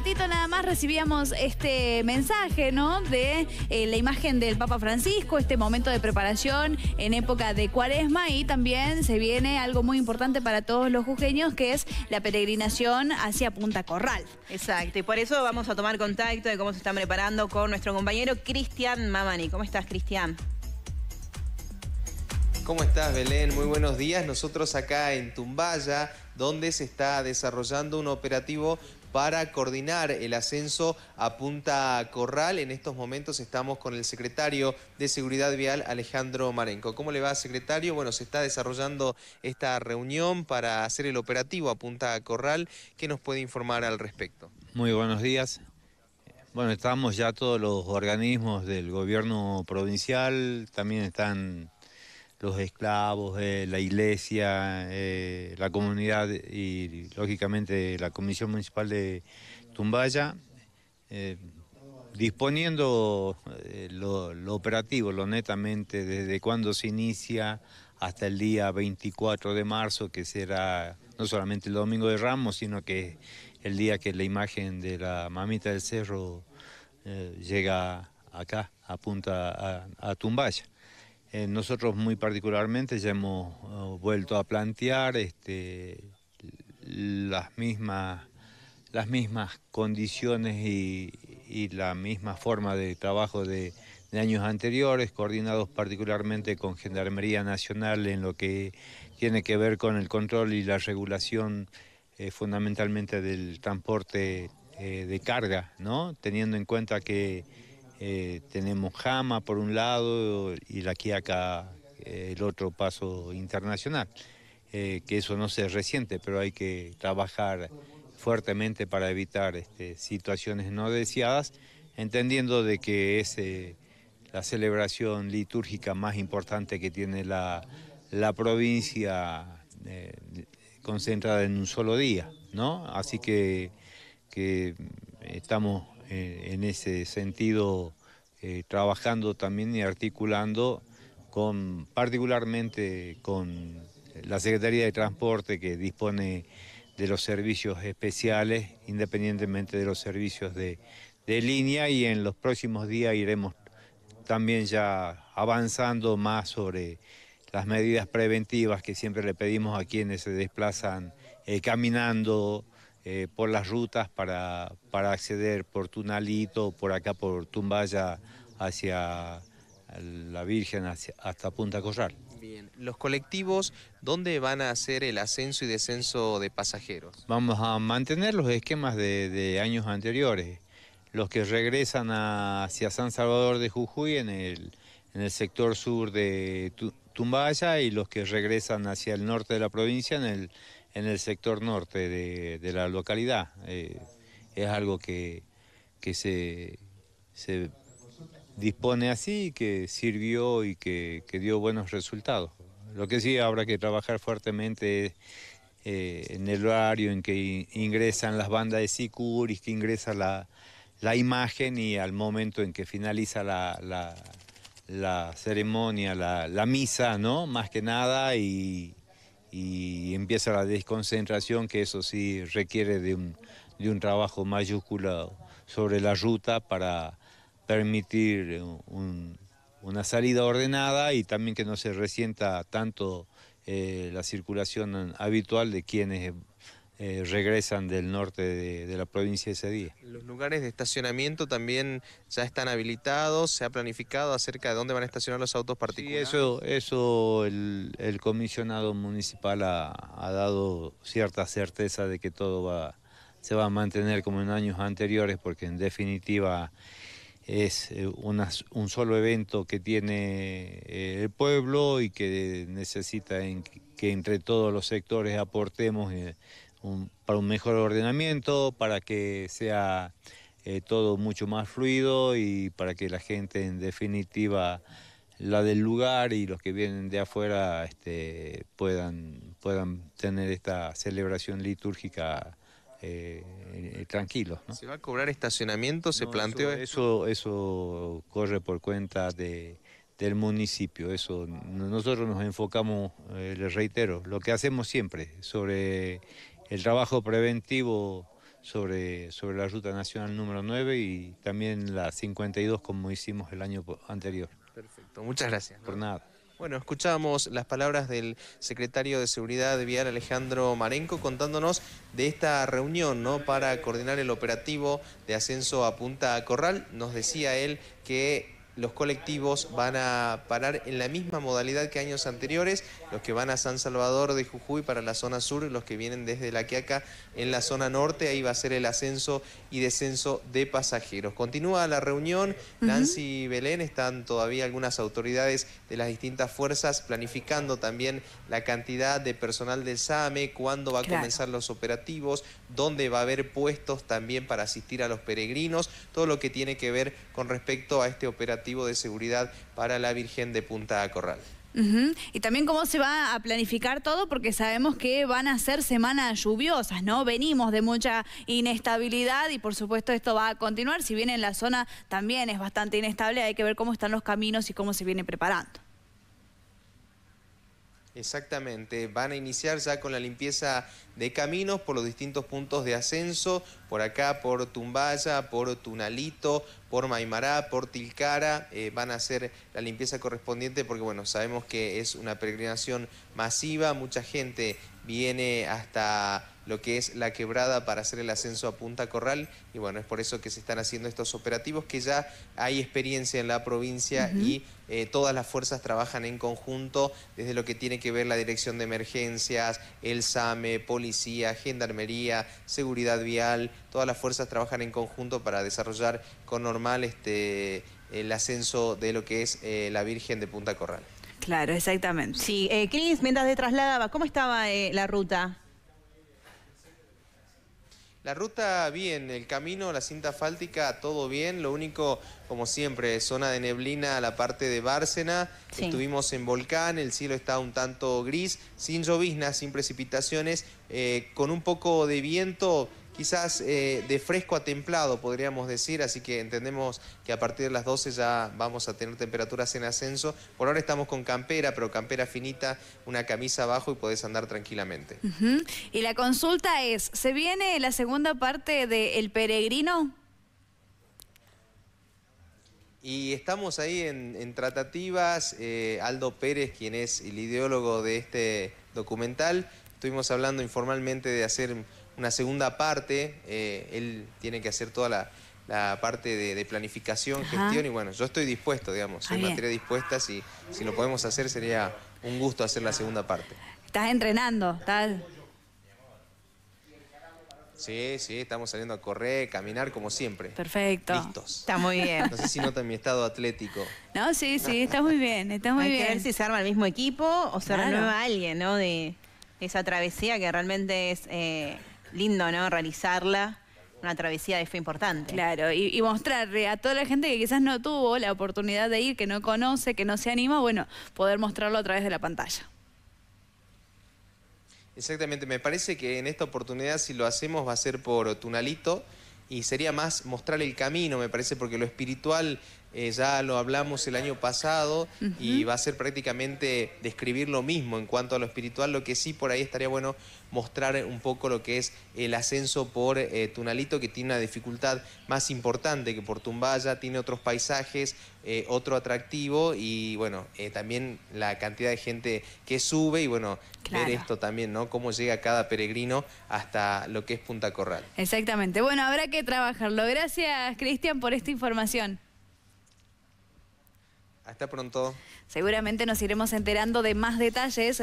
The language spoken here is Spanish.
ratito nada más recibíamos este mensaje, ¿no? De eh, la imagen del Papa Francisco, este momento de preparación en época de cuaresma y también se viene algo muy importante para todos los jujeños que es la peregrinación hacia Punta Corral. Exacto, y por eso vamos a tomar contacto de cómo se están preparando con nuestro compañero Cristian Mamani. ¿Cómo estás, Cristian? ¿Cómo estás, Belén? Muy buenos días. Nosotros acá en Tumbaya, donde se está desarrollando un operativo para coordinar el ascenso a Punta Corral. En estos momentos estamos con el secretario de Seguridad Vial, Alejandro Marenco. ¿Cómo le va, secretario? Bueno, se está desarrollando esta reunión para hacer el operativo a Punta Corral. ¿Qué nos puede informar al respecto? Muy buenos días. Bueno, estamos ya todos los organismos del gobierno provincial, también están los esclavos, la iglesia, eh, la comunidad y lógicamente la Comisión Municipal de Tumbaya, eh, disponiendo eh, lo, operativo, lo netamente, desde cuando se inicia hasta el día 24 de marzo, que será no solamente el Domingo de Ramos, sino que el día que la imagen de la mamita del cerro llega acá, apunta a Tumbaya. Eh, nosotros muy particularmente ya hemos eh, vuelto a plantear este, las, mismas, las mismas condiciones y, la misma forma de trabajo de, años anteriores, coordinados particularmente con Gendarmería Nacional en lo que tiene que ver con el control y la regulación eh, fundamentalmente del transporte de carga, ¿no? teniendo en cuenta que eh, tenemos Jama por un lado y la Quiaca eh, el otro paso internacional. Eh, que eso no se resiente, pero hay que trabajar fuertemente para evitar este, situaciones no deseadas, entendiendo de que es la celebración litúrgica más importante que tiene la, la provincia concentrada en un solo día, ¿no? Así que, que estamos eh, en ese sentido eh, trabajando también y articulando con particularmente con la Secretaría de Transporte que dispone de los servicios especiales, independientemente de los servicios de, línea, y en los próximos días iremos también ya avanzando más sobre las medidas preventivas que siempre le pedimos a quienes se desplazan eh, caminando, eh, por las rutas para, acceder por Tunalito, por acá por Tumbaya hacia la Virgen, hasta Punta Corral. Bien, los colectivos, ¿dónde van a hacer el ascenso y descenso de pasajeros? Vamos a mantener los esquemas de, años anteriores. Los que regresan hacia San Salvador de Jujuy en el, en el sector sur de Tumbaya y los que regresan hacia el norte de la provincia en el en el sector norte de, la localidad. Eh, es algo que, se, dispone así, que sirvió y que, dio buenos resultados. Lo que sí habrá que trabajar fuertemente es eh, en el horario en que ingresan las bandas de sicuris, que ingresa la, la imagen y al momento en que finaliza la, la, la ceremonia, la, la, misa, ¿no? Más que nada y, y empieza la desconcentración, que eso sí requiere de un, de un trabajo mayúsculo sobre la ruta para permitir una salida ordenada y también que no se resienta tanto eh, la circulación habitual de quienes eh, regresan del norte de, la provincia ese día. Los lugares de estacionamiento también ya están habilitados, se ha planificado acerca de dónde van a estacionar los autos particulares. Sí, eso, eso el, comisionado municipal ha, dado cierta certeza de que todo va, se va a mantener como en años anteriores, porque en definitiva es eh, un solo evento que tiene eh, el pueblo y que necesita que entre todos los sectores aportemos para un mejor ordenamiento, para que sea eh, todo mucho más fluido y para que la gente en definitiva, la del lugar y los que vienen de afuera este, puedan, puedan tener esta celebración litúrgica. Eh, eh tranquilos. ¿no? ¿Se va a cobrar estacionamiento? ¿Se planteó eso, eso, corre por cuenta de, del municipio. Eso nosotros nos enfocamos, eh, les reitero, lo que hacemos siempre sobre el trabajo preventivo sobre, sobre la ruta nacional número 9 y también la 52 como hicimos el año anterior. Perfecto, muchas gracias. Por nada. Bueno, escuchamos las palabras del secretario de Seguridad de Vial Alejandro Marenco contándonos de esta reunión ¿no? para coordinar el operativo de ascenso a Punta Corral. Nos decía él que los colectivos van a parar en la misma modalidad que años anteriores, los que van a San Salvador de Jujuy para la zona sur, los que vienen desde La Quiaca en la zona norte, ahí va a ser el ascenso y descenso de pasajeros. Continúa la reunión, Nancy y Belén, están todavía algunas autoridades de las distintas fuerzas planificando también la cantidad de personal del SAME, cuándo va a comenzar los operativos, dónde va a haber puestos también para asistir a los peregrinos, todo lo que tiene que ver con respecto a este operativo de seguridad para la Virgen de Punta Corral. Y también cómo se va a planificar todo, porque sabemos que van a ser semanas lluviosas, ¿no? Venimos de mucha inestabilidad y por supuesto esto va a continuar, si bien en la zona también es bastante inestable, hay que ver cómo están los caminos y cómo se viene preparando. Exactamente, van a iniciar ya con la limpieza de caminos por los distintos puntos de ascenso, por acá, por Tumbaya, por Tunalito, por Maimará, por Tilcara, eh, van a hacer la limpieza correspondiente porque bueno, sabemos que es una peregrinación masiva, mucha gente viene hasta lo que es la quebrada para hacer el ascenso a Punta Corral y bueno, es por eso que se están haciendo estos operativos que ya hay experiencia en la provincia y eh, todas las fuerzas trabajan en conjunto desde lo que tiene que ver la Dirección de Emergencias, el SAME, Policía, Gendarmería, Seguridad Vial, todas las fuerzas trabajan en conjunto para desarrollar con normal este, el ascenso de lo que es eh, la Virgen de Punta Corral. Claro, exactamente. Sí, eh, Cris, mientras te trasladaba, ¿cómo estaba la ruta? La ruta bien, el camino, la cinta fáltica, todo bien. Lo único, como siempre, zona de neblina a la parte de Bárcena. Estuvimos en Volcán, el cielo está un tanto gris, sin lloviznas, sin precipitaciones, eh, con un poco de viento quizás eh, de fresco a templado, podríamos decir, así que entendemos que a partir de las 12 ya vamos a tener temperaturas en ascenso. Por ahora estamos con campera, pero campera finita, una camisa abajo y podés andar tranquilamente. Y la consulta es, ¿se viene la segunda parte de El Peregrino? Y estamos ahí en, tratativas, eh, Aldo Pérez, quien es el ideólogo de este documental, estuvimos hablando informalmente de hacer una segunda parte, eh, él tiene que hacer toda la, parte de, planificación, gestión, y bueno, yo estoy dispuesto, digamos, soy materia dispuesta, si, si lo podemos hacer sería un gusto hacer la segunda parte. Estás entrenando, tal. Sí, sí, estamos saliendo a correr, caminar como siempre. Perfecto. Listos. Está muy bien. No sé si notan mi estado atlético. No, sí, sí, está muy bien, está muy bien. Que ver si se arma el mismo equipo o se renueva alguien, ¿no? De esa travesía que realmente es eh, lindo, ¿no? Realizarla. Una travesía de fe importante. Claro, y, mostrarle a toda la gente que quizás no tuvo la oportunidad de ir, que no conoce, que no se anima, bueno, poder mostrarlo a través de la pantalla. Exactamente, me parece que en esta oportunidad si lo hacemos va a ser por Tunalito y sería más mostrar el camino, me parece, porque lo espiritual eh, ya lo hablamos el año pasado y va a ser prácticamente describir lo mismo en cuanto a lo espiritual, lo que sí por ahí estaría bueno mostrar un poco lo que es el ascenso por eh, Tunalito, que tiene una dificultad más importante que por Tumbaya, tiene otros paisajes, eh, otro atractivo y bueno, también la cantidad de gente que sube y bueno, ver esto también, ¿no? Cómo llega cada peregrino hasta lo que es Punta Corral. Exactamente, bueno, habrá que trabajarlo. Gracias Cristian por esta información. Hasta pronto. Seguramente nos iremos enterando de más detalles.